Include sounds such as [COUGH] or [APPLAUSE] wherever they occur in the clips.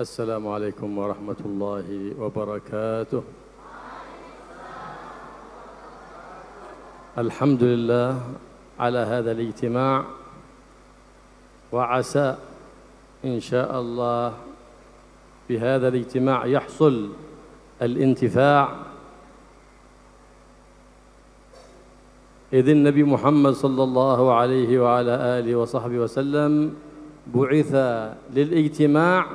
السلام عليكم ورحمة الله وبركاته الحمد لله على هذا الاجتماع وعسى إن شاء الله بهذا الاجتماع يحصل الانتفاع إذ النبي محمد صلى الله عليه وعلى آله وصحبه وسلم بعث للاجتماع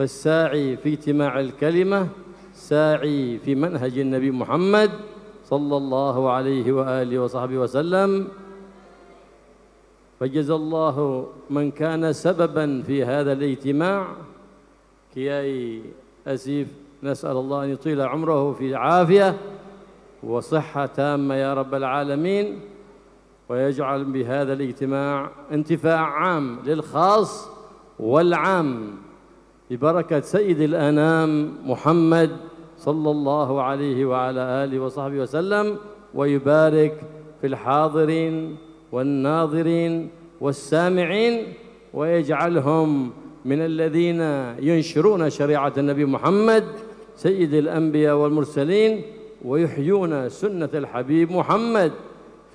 فالساعي في اجتماع الكلمة ساعي في منهج النبي محمد صلى الله عليه وآله وصحبه وسلم فجزى الله من كان سببا في هذا الاجتماع كياي أسيف نسأل الله أن يطيل عمره في عافية وصحة تامة يا رب العالمين ويجعل بهذا الاجتماع انتفاع عام للخاص والعام ببركة سيد الأنام محمد صلى الله عليه وعلى آله وصحبه وسلم ويبارك في الحاضرين والناظرين والسامعين ويجعلهم من الذين ينشرون شريعة النبي محمد سيد الأنبياء والمرسلين ويحيون سنة الحبيب محمد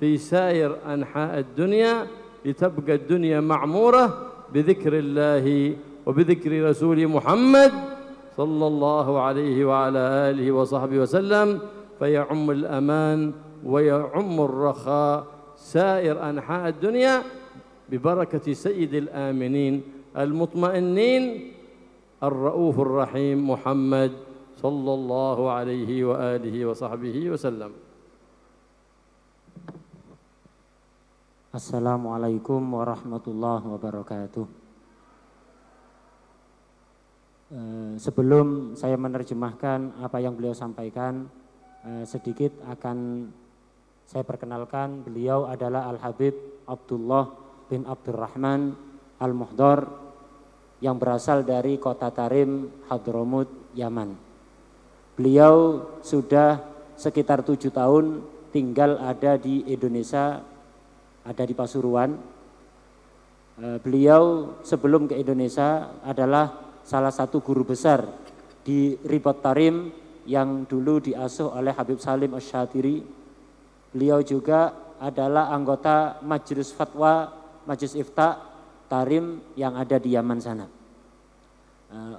في سائر أنحاء الدنيا لتبقى الدنيا معمورة بذكر الله وبذكر رسول محمد صلى الله عليه وعلى آله وصحبه وسلم فيعم الأمان ويعم الرخاء سائر أنحاء الدنيا ببركة سيد الآمنين المطمئنين الرؤوف الرحيم محمد صلى الله عليه وآله وصحبه وسلم السلام عليكم ورحمة الله وبركاته Eh, sebelum saya menerjemahkan apa yang beliau sampaikan, eh, sedikit akan saya perkenalkan beliau adalah Al-Habib Abdullah bin Abdurrahman Al-Muhdor yang berasal dari kota Tarim, Hadramut, Yaman. Beliau sudah sekitar tujuh tahun tinggal ada di Indonesia, ada di Pasuruan. Eh, beliau sebelum ke Indonesia adalah salah satu guru besar di ribat Tarim yang dulu diasuh oleh Habib Salim Asyatiri. Beliau juga adalah anggota Majelis Fatwa, Majelis Ifta Tarim yang ada di Yaman sana. Eh,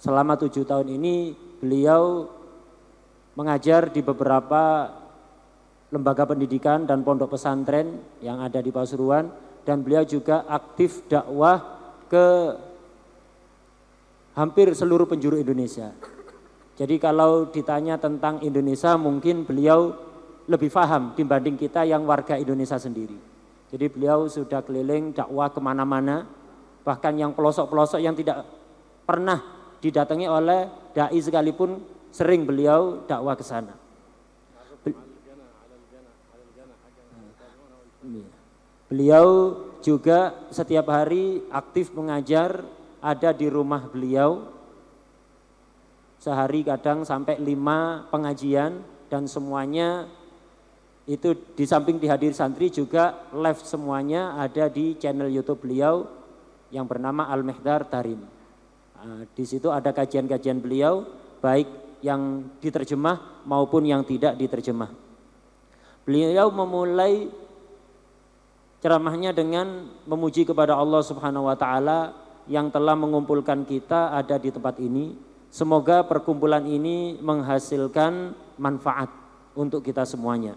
selama tujuh tahun ini beliau mengajar di beberapa lembaga pendidikan dan pondok pesantren yang ada di Pasuruan dan beliau juga aktif dakwah ke hampir seluruh penjuru Indonesia. Jadi kalau ditanya tentang Indonesia mungkin beliau lebih paham dibanding kita yang warga Indonesia sendiri. Jadi beliau sudah keliling dakwah kemana-mana, bahkan yang pelosok-pelosok yang tidak pernah didatangi oleh dai sekalipun sering beliau dakwah ke sana. Iya. Beliau juga setiap hari aktif mengajar ada di rumah beliau sehari kadang sampai lima pengajian dan semuanya itu di samping dihadiri santri juga live semuanya ada di channel YouTube beliau yang bernama Al Mehdar Tarim. Ah, di situ ada kajian-kajian beliau baik yang diterjemah maupun yang tidak diterjemah. Beliau memulai ceramahnya dengan memuji kepada Allah Subhanahu wa taala yang telah mengumpulkan kita ada di tempat ini. Semoga perkumpulan ini menghasilkan manfaat untuk kita semuanya.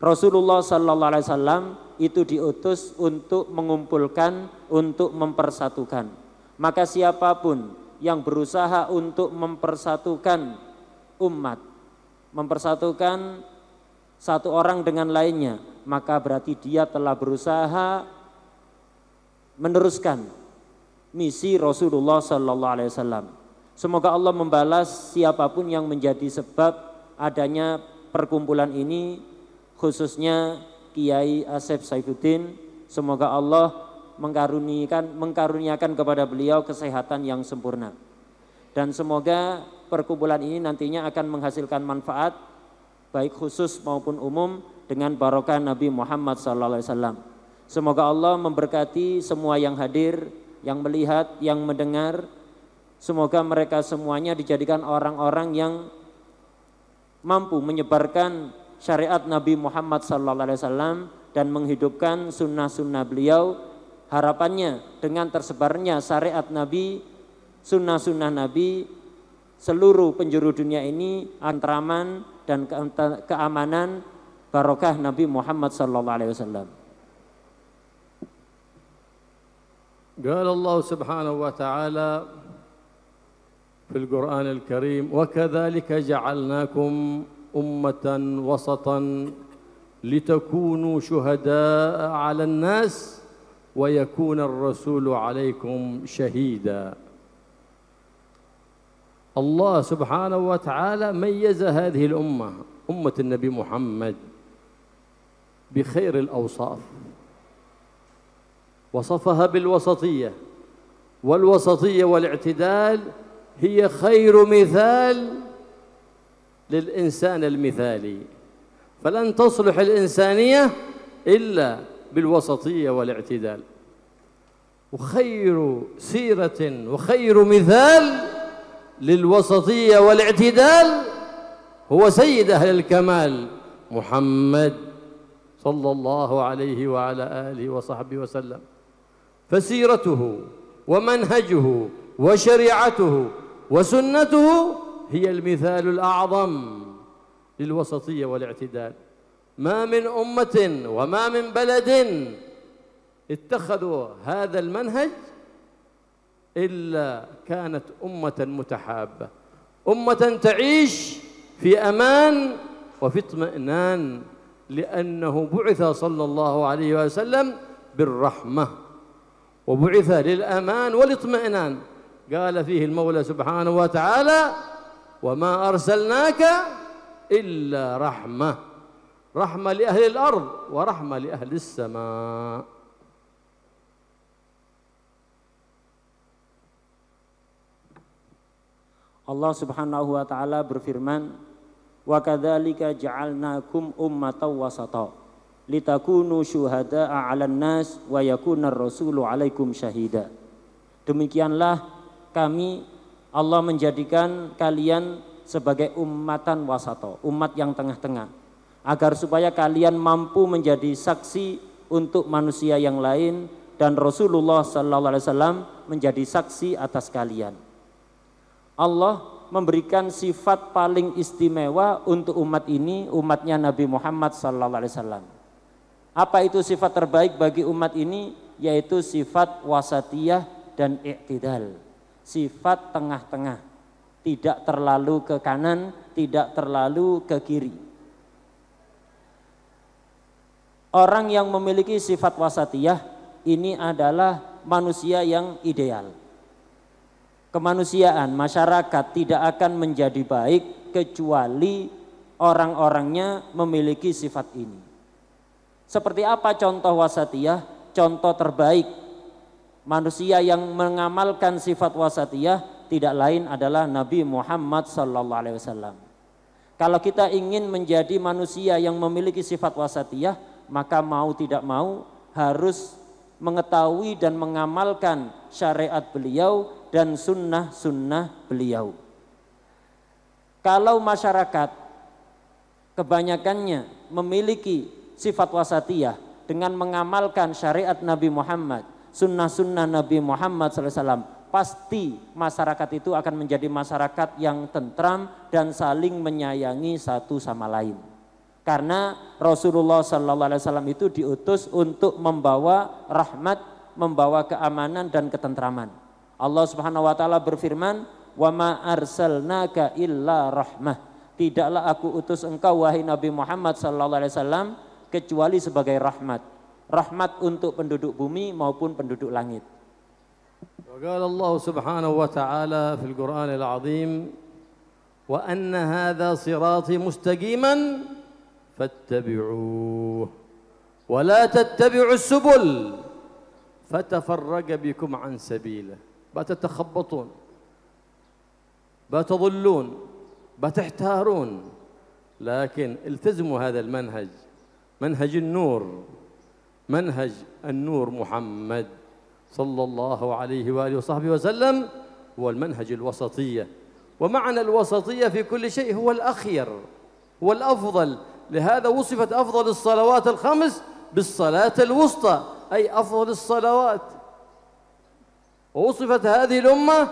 Rasulullah Sallallahu Alaihi Wasallam itu diutus untuk mengumpulkan, untuk mempersatukan. Maka siapapun yang berusaha untuk mempersatukan umat, mempersatukan satu orang dengan lainnya, maka berarti dia telah berusaha meneruskan misi Rasulullah sallallahu alaihi wasallam. Semoga Allah membalas siapapun yang menjadi sebab adanya perkumpulan ini khususnya Kiai Asep Saifuddin. Semoga Allah mengkaruniakan mengkaruniakan kepada beliau kesehatan yang sempurna. Dan semoga perkumpulan ini nantinya akan menghasilkan manfaat baik khusus maupun umum dengan barokah Nabi Muhammad sallallahu alaihi wasallam. Semoga Allah memberkati semua yang hadir yang melihat, yang mendengar. Semoga mereka semuanya dijadikan orang-orang yang mampu menyebarkan syariat Nabi Muhammad SAW dan menghidupkan sunnah-sunnah beliau. Harapannya dengan tersebarnya syariat Nabi, sunnah-sunnah Nabi, seluruh penjuru dunia ini antraman dan keamanan barokah Nabi Muhammad SAW. قال الله سبحانه وتعالى في القرآن الكريم وكذلك جعلناكم أمة وسطا لتكونوا شهداء على الناس ويكون الرسول عليكم شهيدا الله سبحانه وتعالى ميز هذه الأمة أمة النبي محمد بخير الأوصاف وصفها بالوسطية والوسطية والاعتدال هي خير مثال للإنسان المثالي فلن تصلح الإنسانية إلا بالوسطية والاعتدال وخير سيرة وخير مثال للوسطية والاعتدال هو سيد أهل الكمال محمد صلى الله عليه وعلى آله وصحبه وسلم فسيرته ومنهجه وشريعته وسنته هي المثال الأعظم للوسطية والاعتدال ما من أمة وما من بلد اتخذوا هذا المنهج إلا كانت أمة متحابة أمة تعيش في أمان وفي اطمئنان لأنه بعث صلى الله عليه وسلم بالرحمة وبعث للأمان والاطمئنان قال فيه المولى سبحانه وتعالى وما أرسلناك إلا رحمة رحمة لأهل الأرض ورحمة لأهل السماء Allah Subhanahu wa taala berfirman wa kadzalika ja'alnakum ummatan wasata litakunu syuhada'a 'alan nas wa yakuna rasulu 'alaikum syahida. Demikianlah kami Allah menjadikan kalian sebagai ummatan wasato, umat yang tengah-tengah agar supaya kalian mampu menjadi saksi untuk manusia yang lain dan Rasulullah saw menjadi saksi atas kalian. Allah memberikan sifat paling istimewa untuk umat ini, umatnya Nabi Muhammad saw. Apa itu sifat terbaik bagi umat ini? Yaitu sifat wasatiyah dan iktidal. Sifat tengah-tengah. Tidak terlalu ke kanan, tidak terlalu ke kiri. Orang yang memiliki sifat wasatiyah ini adalah manusia yang ideal. Kemanusiaan masyarakat tidak akan menjadi baik kecuali orang-orangnya memiliki sifat ini. Seperti apa contoh wasatiyah? Contoh terbaik manusia yang mengamalkan sifat wasatiyah tidak lain adalah Nabi Muhammad sallallahu alaihi wasallam. Kalau kita ingin menjadi manusia yang memiliki sifat wasatiyah, maka mau tidak mau harus mengetahui dan mengamalkan syariat beliau dan sunnah-sunnah beliau. Kalau masyarakat kebanyakannya memiliki sifat wasatiyah dengan mengamalkan syariat Nabi Muhammad, sunnah-sunnah Nabi Muhammad SAW, pasti masyarakat itu akan menjadi masyarakat yang tentram dan saling menyayangi satu sama lain. Karena Rasulullah SAW itu diutus untuk membawa rahmat, membawa keamanan dan ketentraman. Allah Subhanahu wa taala berfirman, "Wa ma arsalnaka illa rahmah." Tidaklah aku utus engkau wahai Nabi Muhammad sallallahu alaihi wasallam kecuali sebagai rahmat. Rahmat untuk penduduk bumi maupun penduduk langit. وقال الله سبحانه وتعالى في القرآن العظيم وأن هذا صراطي مستقيما فاتبعوه ولا تتبعوا السبل فتفرق بكم عن سبيله بتتخبطون بتضلون بتحتارون لكن التزموا هذا المنهج منهج النور منهج النور محمد صلى الله عليه وآله وصحبه وسلم هو المنهج الوسطية ومعنى الوسطية في كل شيء هو الأخير هو الأفضل لهذا وصفت أفضل الصلوات الخمس بالصلاة الوسطى أي أفضل الصلوات ووصفت هذه الأمة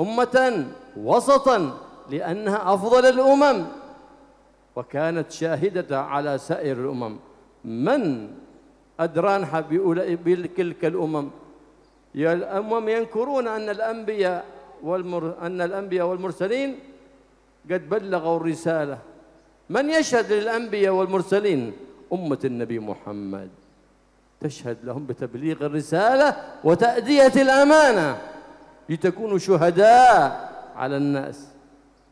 أمة وسطا لأنها أفضل الأمم وكانت شاهدة على سائر الأمم من أدرانها بتلك الأمم الأمم ينكرون أن الأنبياء والمر... أن الأنبياء والمرسلين قد بلغوا الرسالة من يشهد للأنبياء والمرسلين أمة النبي محمد تشهد لهم بتبليغ الرسالة وتأدية الأمانة لتكونوا شهداء على الناس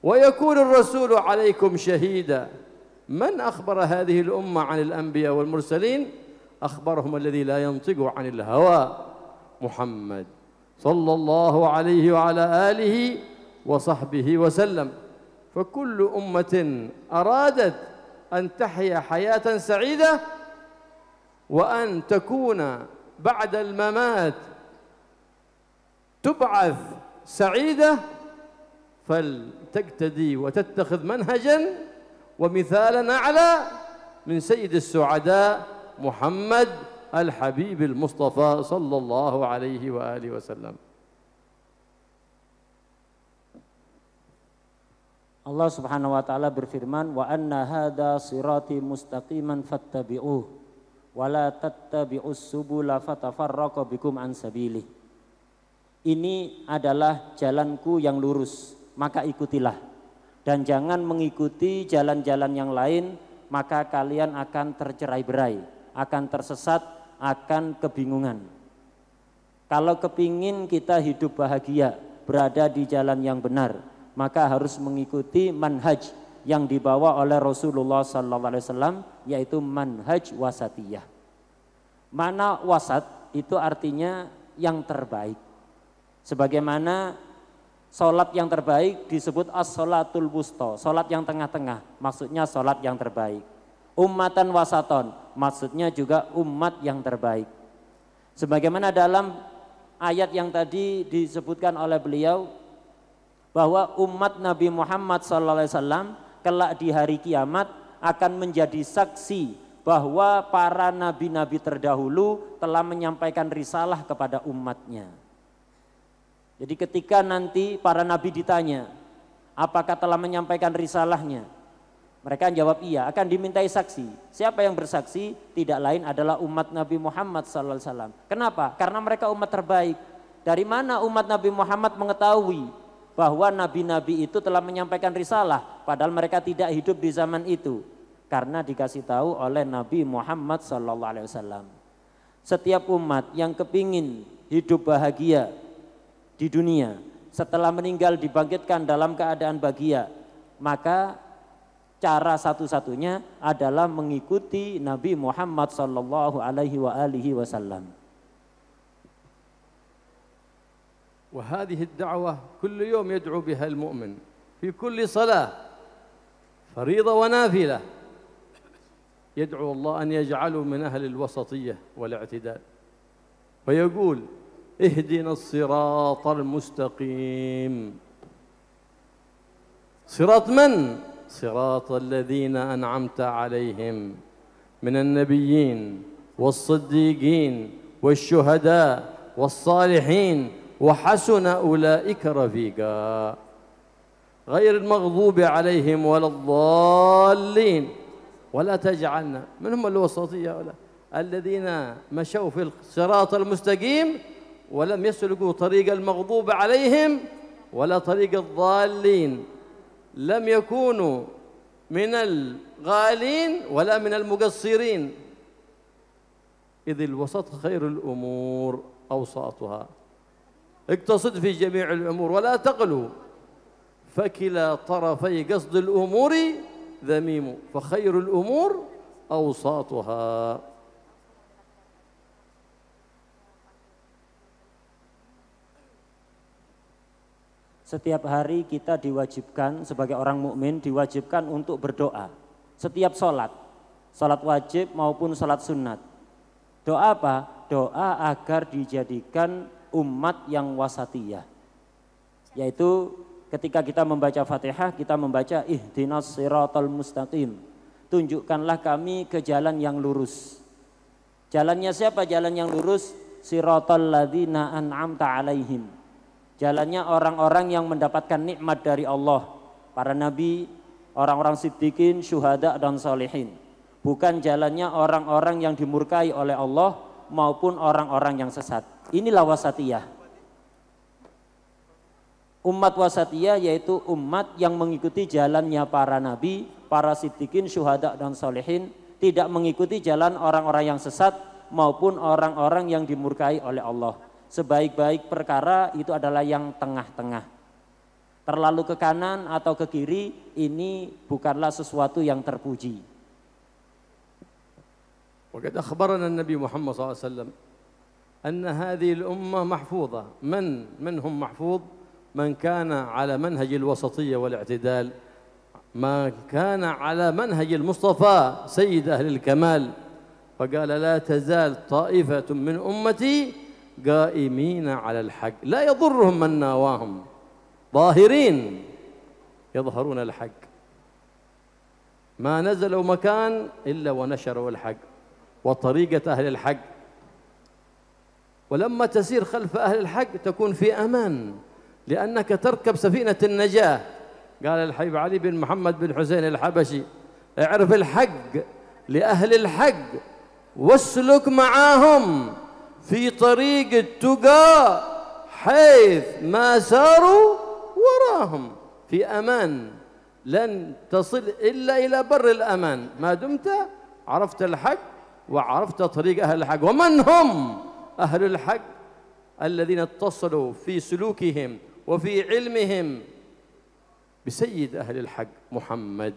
ويكون الرسول عليكم شهيدا من أخبر هذه الأمة عن الأنبياء والمرسلين أخبرهم الذي لا ينطق عن الهوى محمد صلى الله عليه وعلى آله وصحبه وسلم فكل أمة أرادت أن تحيا حياة سعيدة وأن تكون بعد الممات تبعث سعيدة فل تقتدي وتتخذ منهجا ومثالا اعلى من سيد السعداء محمد الحبيب المصطفى صلى الله عليه واله وسلم. الله سبحانه وتعالى بالفرمان وان هذا صراطي مستقيما فاتبعوه ولا تتبعوا السبل فتفرق بكم عن سبيله. Ini adalah jalanku yang lurus. maka ikutilah dan jangan mengikuti jalan-jalan yang lain maka kalian akan tercerai-berai, akan tersesat, akan kebingungan. Kalau kepingin kita hidup bahagia, berada di jalan yang benar, maka harus mengikuti manhaj yang dibawa oleh Rasulullah SAW yaitu manhaj wasatiyah. Mana wasat itu artinya yang terbaik. Sebagaimana Sholat yang terbaik disebut as-sholatul busto, sholat yang tengah-tengah, maksudnya sholat yang terbaik. Ummatan wasaton, maksudnya juga umat yang terbaik. Sebagaimana dalam ayat yang tadi disebutkan oleh beliau bahwa umat Nabi Muhammad SAW kelak di hari kiamat akan menjadi saksi bahwa para nabi-nabi terdahulu telah menyampaikan risalah kepada umatnya. Jadi ketika nanti para nabi ditanya, apakah telah menyampaikan risalahnya? Mereka jawab iya, akan dimintai saksi. Siapa yang bersaksi? Tidak lain adalah umat Nabi Muhammad SAW. Kenapa? Karena mereka umat terbaik. Dari mana umat Nabi Muhammad mengetahui bahwa nabi-nabi itu telah menyampaikan risalah, padahal mereka tidak hidup di zaman itu? Karena dikasih tahu oleh Nabi Muhammad SAW. Setiap umat yang kepingin hidup bahagia, di dunia setelah meninggal dibangkitkan dalam keadaan bahagia maka cara satu-satunya adalah mengikuti Nabi Muhammad sallallahu alaihi wa alihi wasallam. وهذه الدعوة كل يوم يدعو بها المؤمن في كل صلاة فريضة ونافلة يدعو الله أن يجعله من أهل الوسطية والاعتدال ويقول اهدنا الصراط المستقيم صراط من؟ صراط الذين أنعمت عليهم من النبيين والصديقين والشهداء والصالحين وحسن أولئك رفيقا غير المغضوب عليهم ولا الضالين ولا تجعلنا من هم الوسطية ولا الذين مشوا في الصراط المستقيم ولم يسلكوا طريق المغضوب عليهم ولا طريق الضالين لم يكونوا من الغالين ولا من المقصرين إذ الوسط خير الأمور أوساطها اقتصد في جميع الأمور ولا تغلو فكلا طرفي قصد الأمور ذميم فخير الأمور أوساطها Setiap hari kita diwajibkan sebagai orang mukmin diwajibkan untuk berdoa. Setiap sholat, sholat wajib maupun sholat sunat. Doa apa? Doa agar dijadikan umat yang wasatiyah. Yaitu ketika kita membaca Fatihah, kita membaca ihdinas siratal mustaqim. Tunjukkanlah kami ke jalan yang lurus. Jalannya siapa jalan yang lurus? Siratal ladina an'amta alaihim jalannya orang-orang yang mendapatkan nikmat dari Allah, para nabi, orang-orang siddiqin, syuhada dan salihin. Bukan jalannya orang-orang yang dimurkai oleh Allah maupun orang-orang yang sesat. Inilah wasatiyah. Umat wasatiyah yaitu umat yang mengikuti jalannya para nabi, para siddiqin, syuhada dan salihin, tidak mengikuti jalan orang-orang yang sesat maupun orang-orang yang dimurkai oleh Allah. sebaik-baik perkara itu adalah yang tengah-tengah. Terlalu ke kanan atau ke kiri ini bukanlah sesuatu yang terpuji. وقد أخبرنا النبي محمد صلى الله عليه وسلم أن هذه الأمة محفوظة من منهم محفوظ من كان على منهج الوسطية والاعتدال ما كان على منهج المصطفى سيد أهل الكمال فقال لا تزال طائفة من أمتي قائمين على الحق لا يضرهم من ناواهم ظاهرين يظهرون الحق ما نزلوا مكان إلا ونشروا الحق وطريقة أهل الحق ولما تسير خلف أهل الحق تكون في أمان لأنك تركب سفينة النجاة قال الحبيب علي بن محمد بن حسين الحبشي اعرف الحق لأهل الحق واسلك معاهم في طريق التقى حيث ما ساروا وراهم في أمان لن تصل إلا إلى بر الأمان ما دمت عرفت الحق وعرفت طريق أهل الحق ومن هم أهل الحق الذين اتصلوا في سلوكهم وفي علمهم بسيد أهل الحق محمد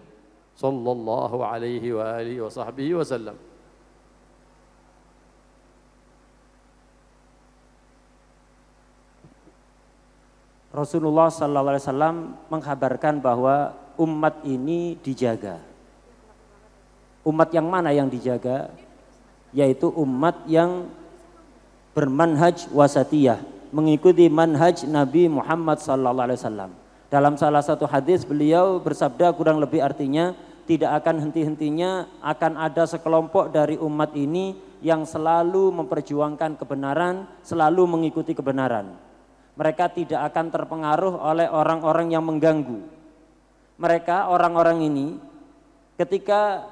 صلى الله عليه وآله وصحبه وسلم Rasulullah SAW menghabarkan bahwa umat ini dijaga. Umat yang mana yang dijaga? Yaitu umat yang bermanhaj wasatiyah, mengikuti manhaj Nabi Muhammad SAW. Dalam salah satu hadis beliau bersabda kurang lebih artinya tidak akan henti-hentinya akan ada sekelompok dari umat ini yang selalu memperjuangkan kebenaran, selalu mengikuti kebenaran. Mereka tidak akan terpengaruh oleh orang-orang yang mengganggu. Mereka orang-orang ini ketika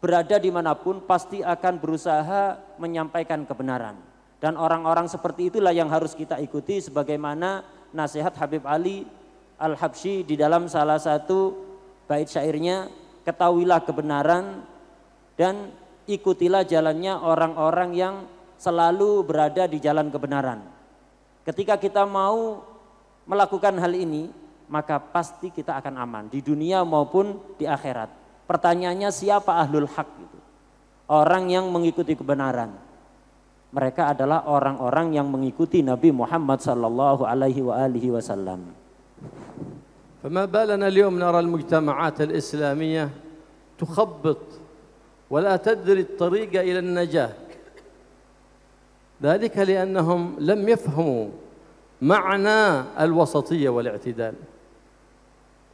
berada dimanapun pasti akan berusaha menyampaikan kebenaran. Dan orang-orang seperti itulah yang harus kita ikuti sebagaimana nasihat Habib Ali Al-Habsyi di dalam salah satu bait syairnya ketahuilah kebenaran dan ikutilah jalannya orang-orang yang selalu berada di jalan kebenaran. Ketika kita mau melakukan hal ini, maka pasti kita akan aman di dunia maupun di akhirat. Pertanyaannya siapa ahlul hak gitu. Orang yang mengikuti kebenaran. Mereka adalah orang-orang yang mengikuti Nabi Muhammad sallallahu alaihi wa alihi wasallam. فما بالنا اليوم نرى المجتمعات الإسلامية تخبط ولا تدري الطريق إلى النجاة ذلك لأنهم لم يفهموا معنى الوسطية والاعتدال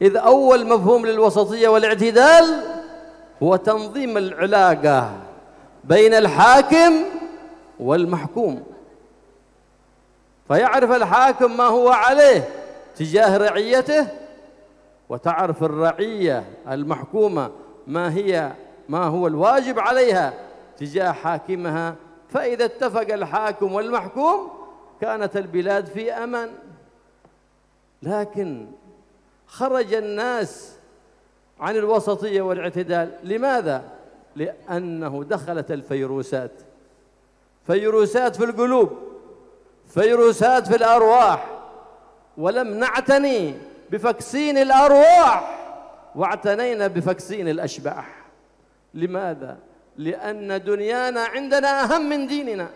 إذ أول مفهوم للوسطية والاعتدال هو تنظيم العلاقة بين الحاكم والمحكوم فيعرف الحاكم ما هو عليه تجاه رعيته وتعرف الرعية المحكومة ما هي ما هو الواجب عليها تجاه حاكمها فإذا اتفق الحاكم والمحكوم كانت البلاد في أمن لكن خرج الناس عن الوسطية والاعتدال لماذا؟ لأنه دخلت الفيروسات فيروسات في القلوب فيروسات في الأرواح ولم نعتني بفكسين الأرواح واعتنينا بفكسين الأشباح لماذا؟ لأن دنيانا عندنا أهم من ديننا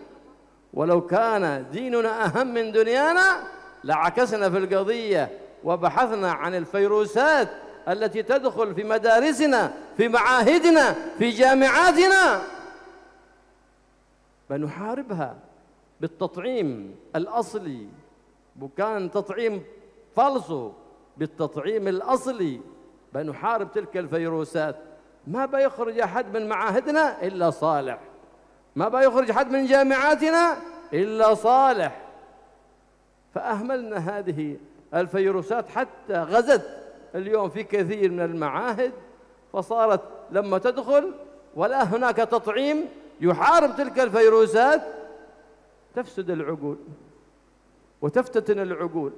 ولو كان ديننا أهم من دنيانا لعكسنا في القضية وبحثنا عن الفيروسات التي تدخل في مدارسنا في معاهدنا في جامعاتنا فنحاربها بالتطعيم الأصلي وكان تطعيم فالصو بالتطعيم الأصلي بنحارب تلك الفيروسات ما بيخرج أحد من معاهدنا إلا صالح ما بيخرج أحد من جامعاتنا إلا صالح فأهملنا هذه الفيروسات حتى غزت اليوم في كثير من المعاهد فصارت لما تدخل ولا هناك تطعيم يحارب تلك الفيروسات تفسد العقول وتفتتن العقول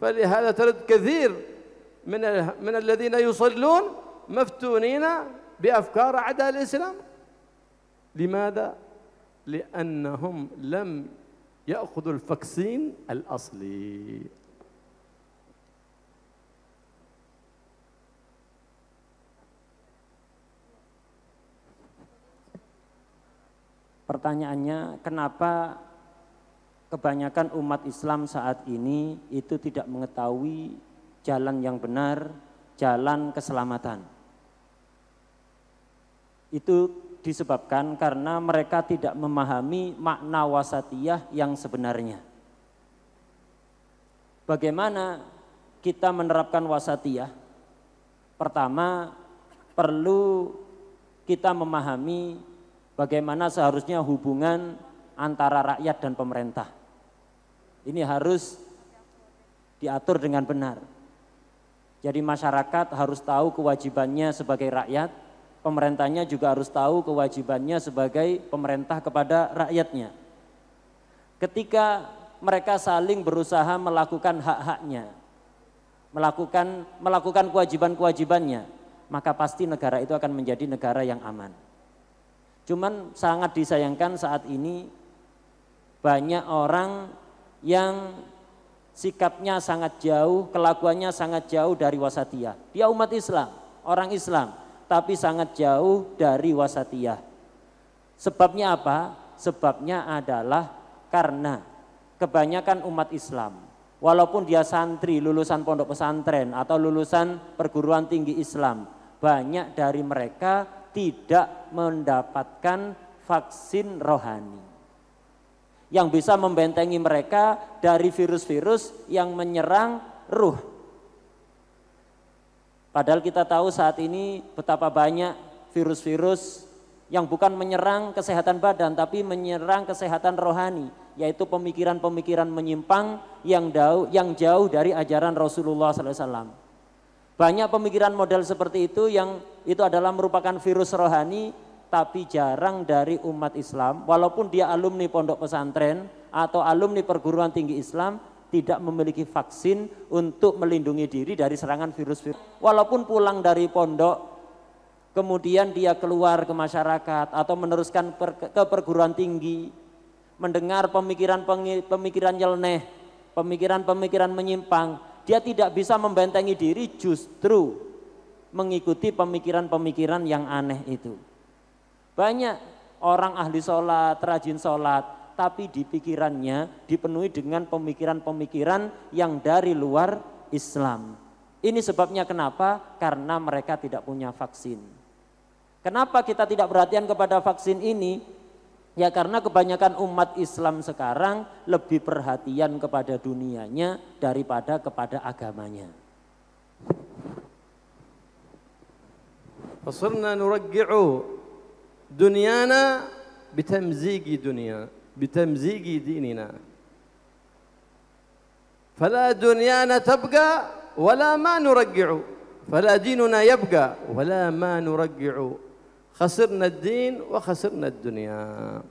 فلهذا ترد كثير من من الذين يصلون مفتونين بأفكار أعداء الإسلام لماذا؟ لأنهم لم يأخذوا الفاكسين الأصلي Pertanyaannya, kenapa kebanyakan umat Islam saat ini itu tidak mengetahui jalan yang benar, jalan keselamatan? itu disebabkan karena mereka tidak memahami makna wasatiyah yang sebenarnya. Bagaimana kita menerapkan wasatiyah? Pertama, perlu kita memahami bagaimana seharusnya hubungan antara rakyat dan pemerintah. Ini harus diatur dengan benar. Jadi masyarakat harus tahu kewajibannya sebagai rakyat, pemerintahnya juga harus tahu kewajibannya sebagai pemerintah kepada rakyatnya. Ketika mereka saling berusaha melakukan hak-haknya, melakukan melakukan kewajiban-kewajibannya, maka pasti negara itu akan menjadi negara yang aman. Cuman sangat disayangkan saat ini banyak orang yang sikapnya sangat jauh, kelakuannya sangat jauh dari wasatiyah. Dia umat Islam, orang Islam, tapi sangat jauh dari wasatiyah. Sebabnya apa? Sebabnya adalah karena kebanyakan umat Islam, walaupun dia santri lulusan pondok pesantren atau lulusan perguruan tinggi Islam, banyak dari mereka tidak mendapatkan vaksin rohani yang bisa membentengi mereka dari virus-virus yang menyerang ruh Padahal kita tahu saat ini betapa banyak virus-virus yang bukan menyerang kesehatan badan tapi menyerang kesehatan rohani, yaitu pemikiran-pemikiran menyimpang yang jauh, yang jauh dari ajaran Rasulullah SAW. Banyak pemikiran model seperti itu yang itu adalah merupakan virus rohani tapi jarang dari umat Islam walaupun dia alumni pondok pesantren atau alumni perguruan tinggi Islam tidak memiliki vaksin untuk melindungi diri dari serangan virus-virus. Walaupun pulang dari pondok, kemudian dia keluar ke masyarakat atau meneruskan per, ke perguruan tinggi, mendengar pemikiran-pemikiran nyeleneh, pemikiran-pemikiran menyimpang, dia tidak bisa membentengi diri justru mengikuti pemikiran-pemikiran yang aneh itu. Banyak orang ahli sholat, rajin sholat, tapi di pikirannya dipenuhi dengan pemikiran-pemikiran yang dari luar Islam. Ini sebabnya kenapa? Karena mereka tidak punya vaksin. Kenapa kita tidak perhatian kepada vaksin ini? Ya karena kebanyakan umat Islam sekarang lebih perhatian kepada dunianya daripada kepada agamanya. فصرنا نرجع دنيانا بتمزيق دنيا بتمزيق ديننا فلا دنيانا تبقى ولا ما نرجع فلا ديننا يبقى ولا ما نرجع خسرنا الدين وخسرنا الدنيا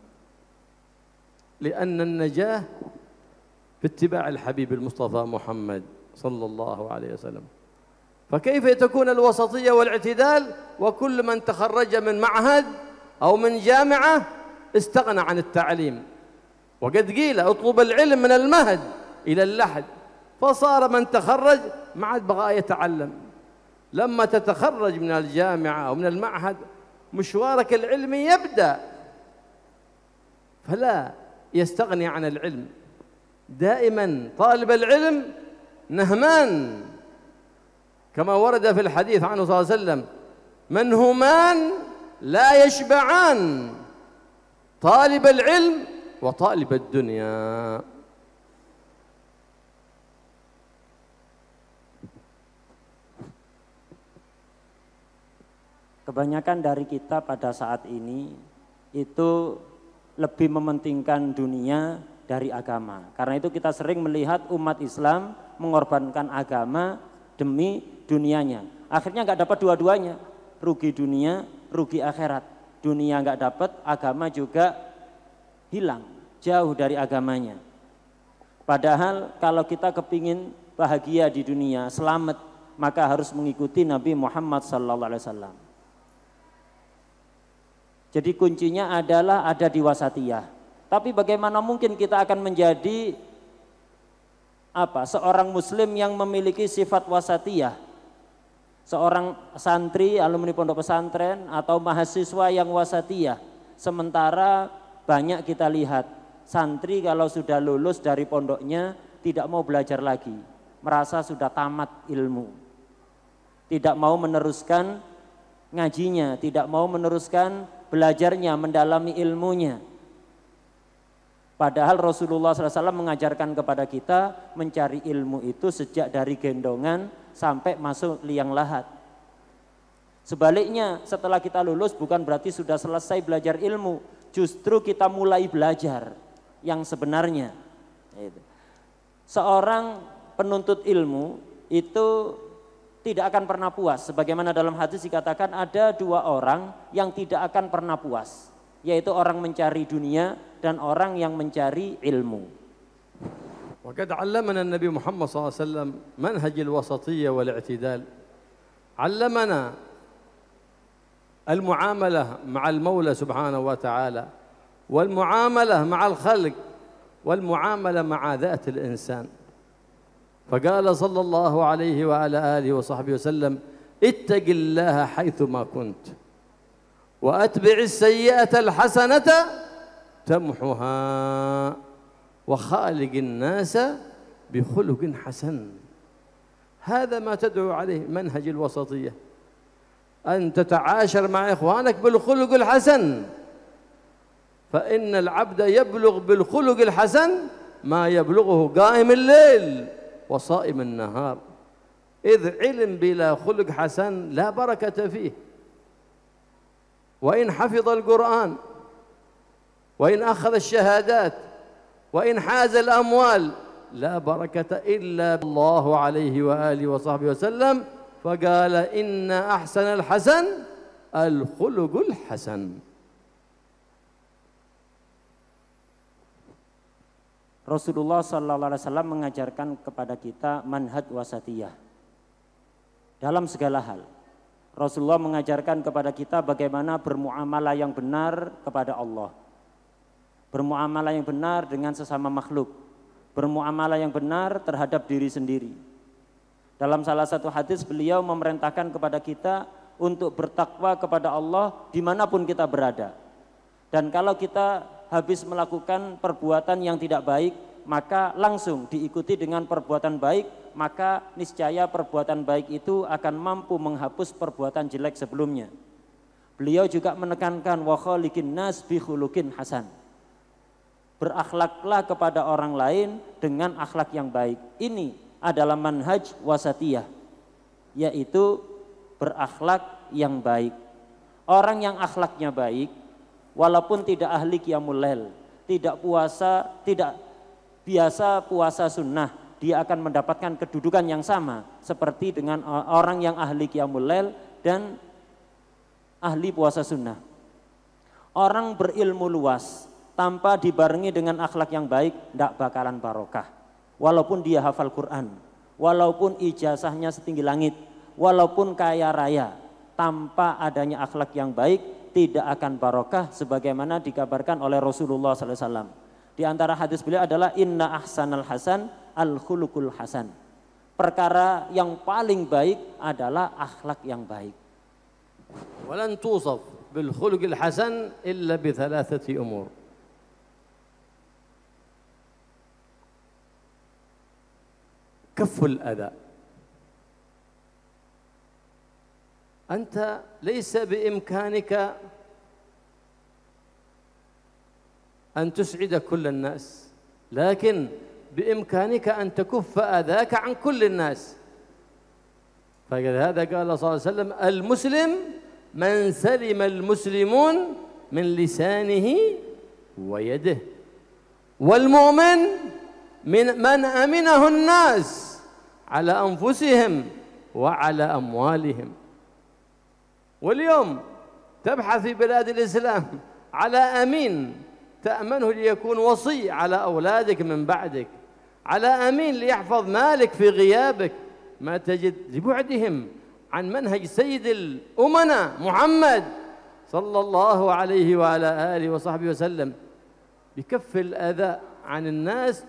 لأن النجاة في اتباع الحبيب المصطفى محمد صلى الله عليه وسلم فكيف تكون الوسطية والاعتدال وكل من تخرج من معهد أو من جامعة استغنى عن التعليم وقد قيل اطلب العلم من المهد إلى اللحد فصار من تخرج ما عاد بغى يتعلم لما تتخرج من الجامعة أو من المعهد مشوارك العلمي يبدأ فلا يستغني عن العلم دائما طالب العلم نهمان كما ورد في الحديث عنه صلى الله عليه وسلم من همان لا يشبعان طالب العلم وطالب الدنيا Kebanyakan dari kita pada saat ini itu lebih mementingkan dunia dari agama. Karena itu kita sering melihat umat Islam mengorbankan agama demi dunianya. Akhirnya nggak dapat dua-duanya, rugi dunia, rugi akhirat dunia nggak dapat, agama juga hilang, jauh dari agamanya. Padahal kalau kita kepingin bahagia di dunia, selamat, maka harus mengikuti Nabi Muhammad SAW Jadi kuncinya adalah ada di wasatiyah. Tapi bagaimana mungkin kita akan menjadi apa seorang muslim yang memiliki sifat wasatiyah seorang santri, alumni pondok pesantren atau mahasiswa yang wasatiyah. Sementara banyak kita lihat santri kalau sudah lulus dari pondoknya tidak mau belajar lagi, merasa sudah tamat ilmu. Tidak mau meneruskan ngajinya, tidak mau meneruskan belajarnya, mendalami ilmunya. Padahal Rasulullah SAW mengajarkan kepada kita mencari ilmu itu sejak dari gendongan sampai masuk liang lahat. Sebaliknya, setelah kita lulus bukan berarti sudah selesai belajar ilmu, justru kita mulai belajar yang sebenarnya. Gitu. Seorang penuntut ilmu itu tidak akan pernah puas. Sebagaimana dalam hadis dikatakan ada dua orang yang tidak akan pernah puas, yaitu orang mencari dunia dan orang yang mencari ilmu. وقد علمنا النبي محمد صلى الله عليه وسلم منهج الوسطية والاعتدال علمنا المعاملة مع المولى سبحانه وتعالى والمعاملة مع الخلق والمعاملة مع ذات الإنسان فقال صلى الله عليه وعلى آله وصحبه وسلم اتق الله حيثما كنت وأتبع السيئة الحسنة تمحها وخالق الناس بخلق حسن هذا ما تدعو عليه منهج الوسطية أن تتعاشر مع إخوانك بالخلق الحسن فإن العبد يبلغ بالخلق الحسن ما يبلغه قائم الليل وصائم النهار إذ علم بلا خلق حسن لا بركة فيه وإن حفظ القرآن وإن أخذ الشهادات wa in hazal amwal la barakata illa Allah alaihi wa alihi wa sahbihi wasallam faqala inna ahsanal hasan Rasulullah sallallahu alaihi wasallam mengajarkan kepada kita manhaj wasatiyah dalam segala hal. Rasulullah mengajarkan kepada kita bagaimana bermuamalah yang benar kepada Allah bermuamalah yang benar dengan sesama makhluk, bermuamalah yang benar terhadap diri sendiri. Dalam salah satu hadis beliau memerintahkan kepada kita untuk bertakwa kepada Allah dimanapun kita berada. Dan kalau kita habis melakukan perbuatan yang tidak baik, maka langsung diikuti dengan perbuatan baik, maka niscaya perbuatan baik itu akan mampu menghapus perbuatan jelek sebelumnya. Beliau juga menekankan wa khaliqin nas bi hasan. Berakhlaklah kepada orang lain dengan akhlak yang baik. Ini adalah manhaj wasatiyah, yaitu berakhlak yang baik. Orang yang akhlaknya baik, walaupun tidak ahli kiamulail tidak puasa, tidak biasa puasa sunnah, dia akan mendapatkan kedudukan yang sama seperti dengan orang yang ahli kiamulail dan ahli puasa sunnah. Orang berilmu luas, tanpa dibarengi dengan akhlak yang baik tidak bakalan barokah. Walaupun dia hafal Quran, walaupun ijazahnya setinggi langit, walaupun kaya raya, tanpa adanya akhlak yang baik tidak akan barokah sebagaimana dikabarkan oleh Rasulullah SAW. Di antara hadis beliau adalah inna ahsanal hasan al khulukul hasan. Perkara yang paling baik adalah akhlak yang baik. bil توصف hasan illa bi thalathati umur. كف الأذى أنت ليس بإمكانك أن تسعد كل الناس لكن بإمكانك أن تكف أذاك عن كل الناس فلهذا قال صلى الله عليه وسلم المسلم من سلم المسلمون من لسانه ويده والمؤمن من من أمنه الناس على أنفسهم وعلى أموالهم واليوم تبحث في بلاد الإسلام على أمين تأمنه ليكون وصي على أولادك من بعدك على أمين ليحفظ مالك في غيابك ما تجد لبعدهم عن منهج سيد الامناء محمد صلى الله عليه وعلى آله وصحبه وسلم بكف الأذى عن الناس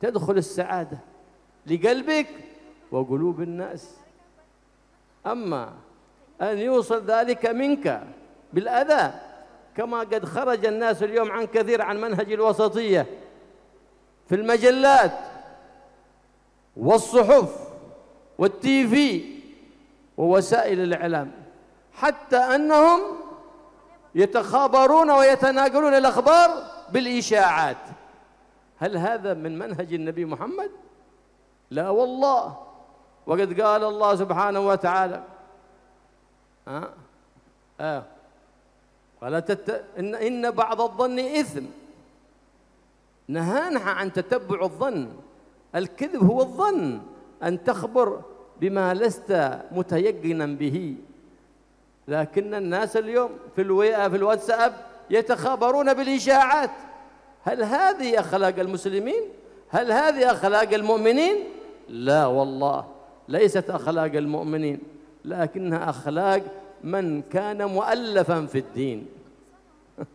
تدخل السعادة لقلبك وقلوب الناس أما أن يوصل ذلك منك بالأذى كما قد خرج الناس اليوم عن كثير عن منهج الوسطية في المجلات والصحف والتي في ووسائل الإعلام حتى أنهم يتخابرون ويتناقلون الأخبار بالإشاعات هل هذا من منهج النبي محمد؟ لا والله وقد قال الله سبحانه وتعالى ها آه. ولا آه. تت... إن, إن بعض الظن إثم نهانا عن تتبع الظن الكذب هو الظن أن تخبر بما لست متيقنا به لكن الناس اليوم في الوئة في الواتساب يتخابرون بالإشاعات هل هذه أخلاق المسلمين؟ هل هذه أخلاق المؤمنين؟ لا والله ليست أخلاق المؤمنين لكنها أخلاق من كان مؤلفا في الدين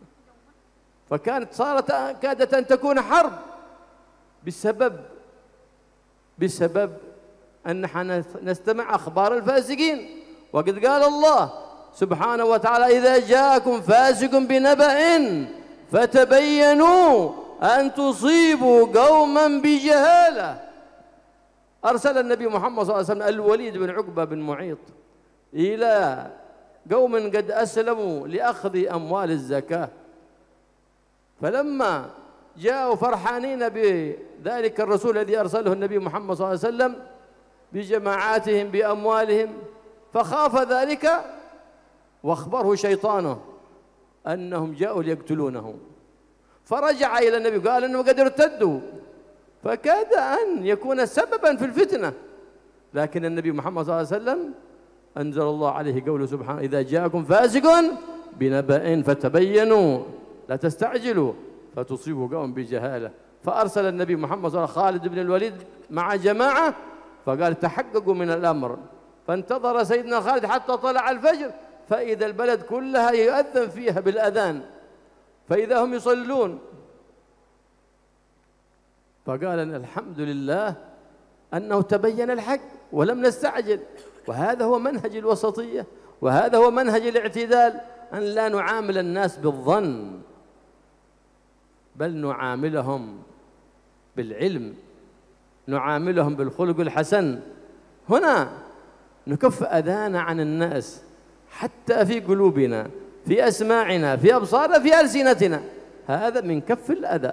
[LAUGHS] فكانت صارت كادت أن تكون حرب بسبب بسبب أن نستمع أخبار الفاسقين وقد قال الله سبحانه وتعالى إذا جاءكم فاسق بنبأ فتبينوا أن تصيبوا قوما بجهاله أرسل النبي محمد صلى الله عليه وسلم الوليد بن عقبة بن معيط إلى قوم قد أسلموا لأخذ أموال الزكاة فلما جاءوا فرحانين بذلك الرسول الذي أرسله النبي محمد صلى الله عليه وسلم بجماعاتهم بأموالهم فخاف ذلك واخبره شيطانه أنهم جاءوا ليقتلونه فرجع إلى النبي قال أنهم قد ارتدوا فكاد أن يكون سببا في الفتنة لكن النبي محمد صلى الله عليه وسلم أنزل الله عليه قوله سبحانه إذا جاءكم فاسق بنبأ فتبينوا لا تستعجلوا فتصيبوا قوم بجهالة فأرسل النبي محمد صلى الله عليه وسلم خالد بن الوليد مع جماعة فقال تحققوا من الأمر فانتظر سيدنا خالد حتى طلع الفجر فإذا البلد كلها يؤذن فيها بالأذان فإذا هم يصلون فقال الحمد لله أنه تبين الحق ولم نستعجل وهذا هو منهج الوسطية وهذا هو منهج الاعتدال أن لا نعامل الناس بالظن بل نعاملهم بالعلم نعاملهم بالخلق الحسن هنا نكف أذانا عن الناس حتى في قلوبنا في أسماعنا في أبصارنا في ألسنتنا هذا من كف الأذى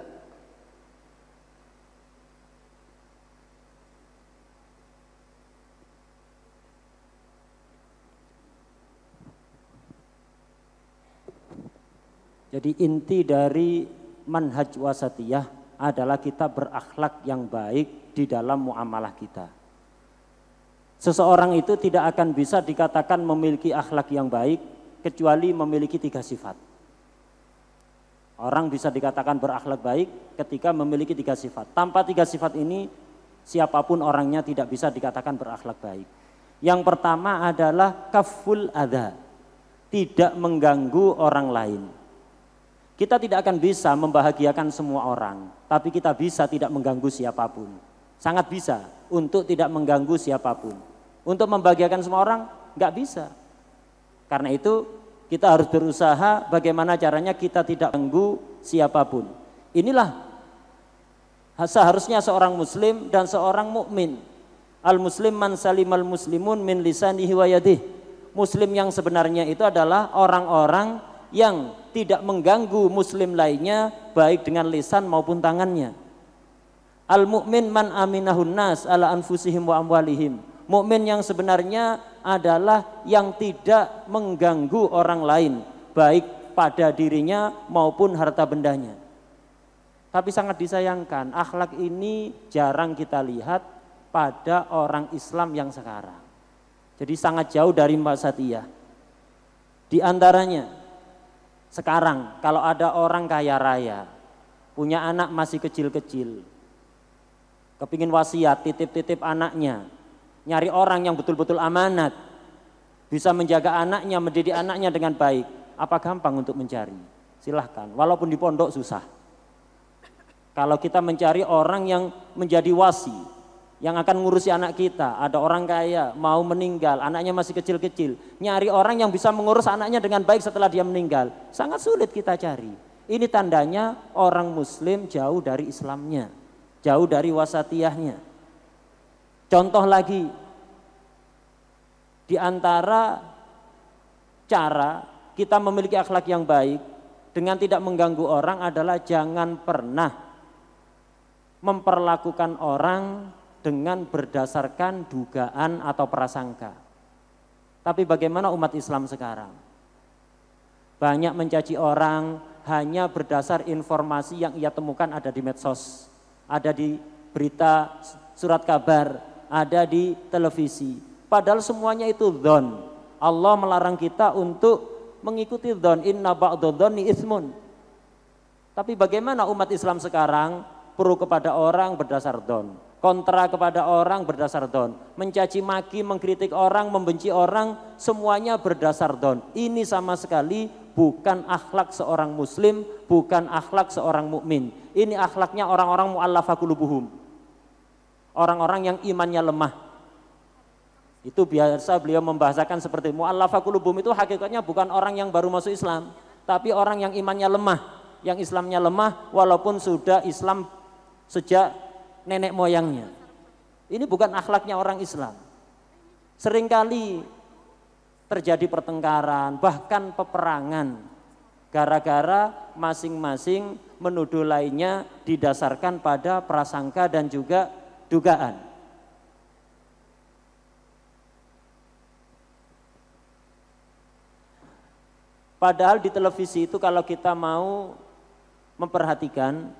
Jadi inti dari manhaj wasatiyah adalah kita berakhlak yang baik di dalam muamalah kita. Seseorang itu tidak akan bisa dikatakan memiliki akhlak yang baik kecuali memiliki tiga sifat. Orang bisa dikatakan berakhlak baik ketika memiliki tiga sifat. Tanpa tiga sifat ini siapapun orangnya tidak bisa dikatakan berakhlak baik. Yang pertama adalah kaful adha, tidak mengganggu orang lain. Kita tidak akan bisa membahagiakan semua orang, tapi kita bisa tidak mengganggu siapapun. Sangat bisa untuk tidak mengganggu siapapun. Untuk membahagiakan semua orang, nggak bisa. Karena itu kita harus berusaha bagaimana caranya kita tidak mengganggu siapapun. Inilah seharusnya seorang muslim dan seorang mukmin. Al muslim man salimal muslimun min lisanihi wa yadih. Muslim yang sebenarnya itu adalah orang-orang yang tidak mengganggu muslim lainnya baik dengan lisan maupun tangannya. Al mukmin man aminahun nas ala anfusihim wa amwalihim. Mukmin yang sebenarnya adalah yang tidak mengganggu orang lain baik pada dirinya maupun harta bendanya. Tapi sangat disayangkan akhlak ini jarang kita lihat pada orang Islam yang sekarang. Jadi sangat jauh dari mbak Satya. Di antaranya sekarang kalau ada orang kaya raya, punya anak masih kecil-kecil, kepingin wasiat, titip-titip anaknya, nyari orang yang betul-betul amanat, bisa menjaga anaknya, mendidik anaknya dengan baik, apa gampang untuk mencari? Silahkan, walaupun di pondok susah. Kalau kita mencari orang yang menjadi wasi, yang akan ngurusi anak kita. Ada orang kaya mau meninggal, anaknya masih kecil-kecil. Nyari orang yang bisa mengurus anaknya dengan baik setelah dia meninggal. Sangat sulit kita cari. Ini tandanya orang muslim jauh dari Islamnya, jauh dari wasatiyahnya. Contoh lagi di antara cara kita memiliki akhlak yang baik dengan tidak mengganggu orang adalah jangan pernah memperlakukan orang dengan berdasarkan dugaan atau prasangka. Tapi bagaimana umat Islam sekarang? Banyak mencaci orang hanya berdasar informasi yang ia temukan ada di medsos, ada di berita surat kabar, ada di televisi. Padahal semuanya itu don. Allah melarang kita untuk mengikuti don. Inna ba'dodoni ismun. Tapi bagaimana umat Islam sekarang perlu kepada orang berdasar don? kontra kepada orang berdasar don, mencaci maki, mengkritik orang, membenci orang, semuanya berdasar don. Ini sama sekali bukan akhlak seorang muslim, bukan akhlak seorang mukmin. Ini akhlaknya orang-orang mu'allafakulubuhum. Orang-orang yang imannya lemah. Itu biasa beliau membahasakan seperti mu'allafakulubuhum itu hakikatnya bukan orang yang baru masuk Islam, tapi orang yang imannya lemah, yang Islamnya lemah walaupun sudah Islam sejak nenek moyangnya. Ini bukan akhlaknya orang Islam. Seringkali terjadi pertengkaran, bahkan peperangan gara-gara masing-masing menuduh lainnya didasarkan pada prasangka dan juga dugaan. Padahal di televisi itu kalau kita mau memperhatikan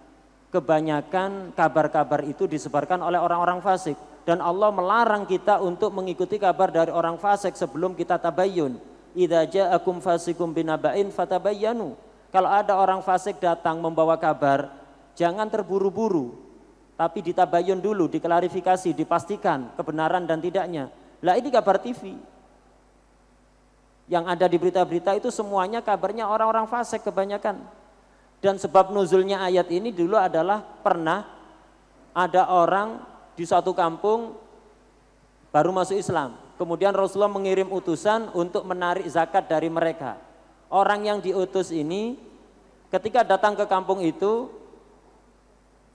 kebanyakan kabar-kabar itu disebarkan oleh orang-orang fasik dan Allah melarang kita untuk mengikuti kabar dari orang fasik sebelum kita tabayyun idza ja'akum fasikum binaba'in fatabayyanu kalau ada orang fasik datang membawa kabar jangan terburu-buru tapi ditabayun dulu diklarifikasi dipastikan kebenaran dan tidaknya lah ini kabar TV yang ada di berita-berita itu semuanya kabarnya orang-orang fasik kebanyakan dan sebab nuzulnya ayat ini dulu adalah pernah ada orang di suatu kampung baru masuk Islam. Kemudian Rasulullah mengirim utusan untuk menarik zakat dari mereka. Orang yang diutus ini ketika datang ke kampung itu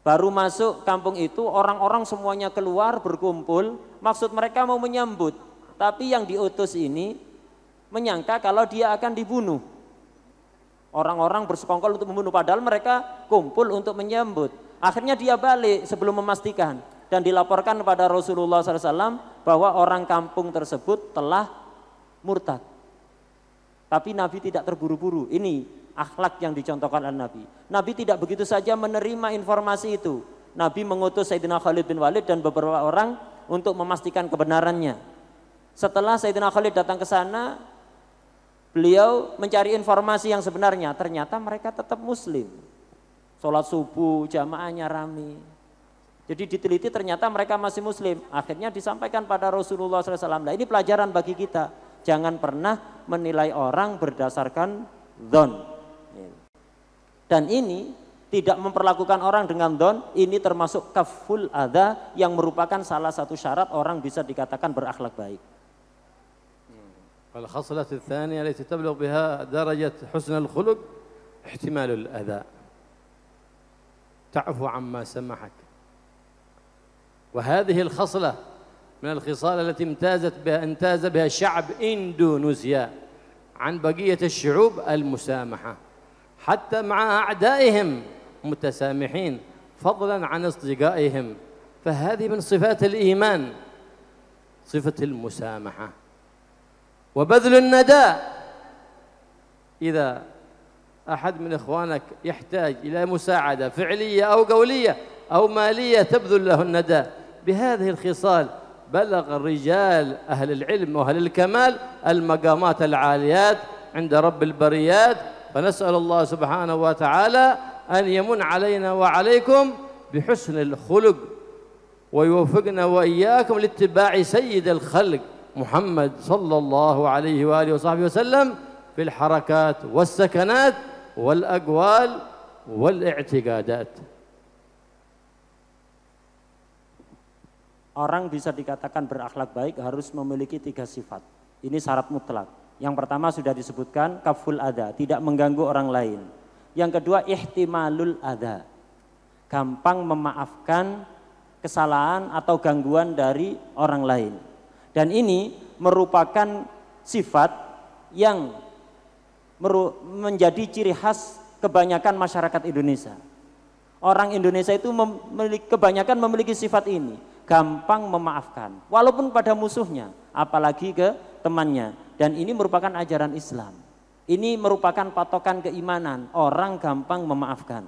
baru masuk kampung itu orang-orang semuanya keluar berkumpul maksud mereka mau menyambut tapi yang diutus ini menyangka kalau dia akan dibunuh Orang-orang bersekongkol untuk membunuh padahal mereka kumpul untuk menyambut. Akhirnya dia balik sebelum memastikan dan dilaporkan kepada Rasulullah SAW bahwa orang kampung tersebut telah murtad. Tapi Nabi tidak terburu-buru. Ini akhlak yang dicontohkan oleh Nabi. Nabi tidak begitu saja menerima informasi itu. Nabi mengutus Sayyidina Khalid bin Walid dan beberapa orang untuk memastikan kebenarannya. Setelah Sayyidina Khalid datang ke sana, Beliau mencari informasi yang sebenarnya, ternyata mereka tetap muslim. Sholat subuh, jamaahnya rame. Jadi diteliti ternyata mereka masih muslim. Akhirnya disampaikan pada Rasulullah SAW. Nah, ini pelajaran bagi kita. Jangan pernah menilai orang berdasarkan don. Dan ini tidak memperlakukan orang dengan don, ini termasuk kaful ada yang merupakan salah satu syarat orang bisa dikatakan berakhlak baik. الخصلة الثانية التي تبلغ بها درجة حسن الخلق احتمال الأذى تعفو عما سمحك وهذه الخصلة من الخصال التي امتازت بها امتاز بها شعب اندونيسيا عن بقية الشعوب المسامحة حتى مع أعدائهم متسامحين فضلا عن أصدقائهم فهذه من صفات الإيمان صفة المسامحة وبذل الندى إذا أحد من إخوانك يحتاج إلى مساعدة فعلية أو قولية أو مالية تبذل له الندى بهذه الخصال بلغ الرجال أهل العلم وأهل الكمال المقامات العاليات عند رب البريات فنسأل الله سبحانه وتعالى أن يمن علينا وعليكم بحسن الخلق ويوفقنا وإياكم لاتباع سيد الخلق محمد صلى الله عليه وآله وصحبه وسلم في الحركات والسكنات والأقوال والاعتقادات Orang bisa dikatakan berakhlak baik harus memiliki tiga sifat. Ini syarat mutlak. Yang pertama sudah disebutkan kaful ada, tidak mengganggu orang lain. Yang kedua ihtimalul ada, gampang memaafkan kesalahan atau gangguan dari orang lain. Dan ini merupakan sifat yang menjadi ciri khas kebanyakan masyarakat Indonesia. Orang Indonesia itu memiliki, kebanyakan memiliki sifat ini, gampang memaafkan, walaupun pada musuhnya, apalagi ke temannya. Dan ini merupakan ajaran Islam. Ini merupakan patokan keimanan, orang gampang memaafkan.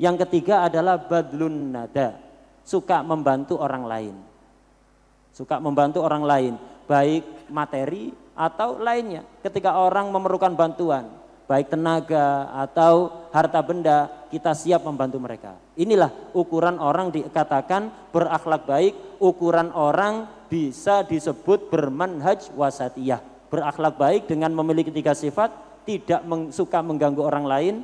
Yang ketiga adalah badlun nada, suka membantu orang lain suka membantu orang lain, baik materi atau lainnya. Ketika orang memerlukan bantuan, baik tenaga atau harta benda, kita siap membantu mereka. Inilah ukuran orang dikatakan berakhlak baik, ukuran orang bisa disebut bermanhaj wasatiyah. Berakhlak baik dengan memiliki tiga sifat, tidak suka mengganggu orang lain,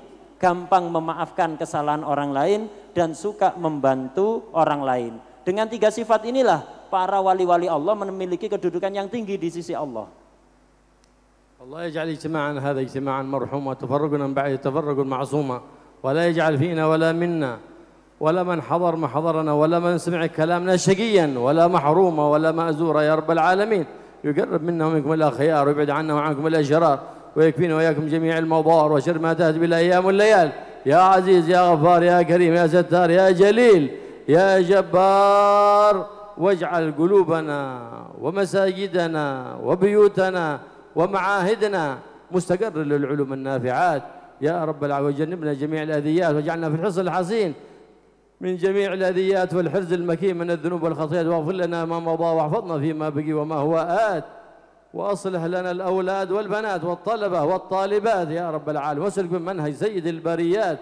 gampang memaafkan kesalahan orang lain, dan suka membantu orang lain. Dengan tiga sifat inilah para wali-wali Allah memiliki kedudukan yang tinggi di sisi Allah. الله يجعل اجتماعنا هذا اجتماعا مرحوما وتفرقنا من بعد تفرق معصوما ولا يجعل فينا ولا منا ولا من حضر ما حضرنا ولا من سمع كلامنا شقيا ولا محروما ولا مأزورا يا رب العالمين يقرب منا ومنكم الأخيار ويبعد عنا وعنكم الأشرار ويكفينا وإياكم جميع المضار وشر ما تهت بالأيام والليال يا عزيز يا غفار يا كريم يا ستار يا جليل يا جبار واجعل قلوبنا ومساجدنا وبيوتنا ومعاهدنا مستقر للعلوم النافعات يا رب العالمين وجنبنا جميع الأذيات واجعلنا في الحرص الحصين من جميع الأذيات والحرز المكين من الذنوب والخطيئات واغفر لنا ما مضى واحفظنا فيما بقي وما هو آت وأصلح لنا الأولاد والبنات والطلبة والطالبات يا رب العالمين واسلك من منهج سيد البريات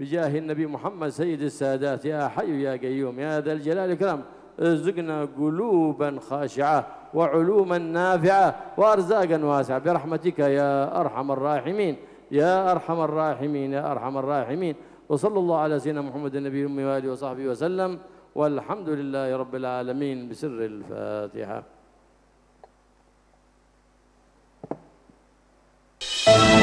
بجاه النبي محمد سيد السادات يا حي يا قيوم يا ذا الجلال والإكرام ارزقنا قلوبا خاشعة وعلوما نافعة وأرزاقا واسعة برحمتك يا أرحم الراحمين يا أرحم الراحمين يا أرحم الراحمين وصلى الله على سيدنا محمد النبي أمي وآله وصحبه وسلم والحمد لله رب العالمين بسر الفاتحة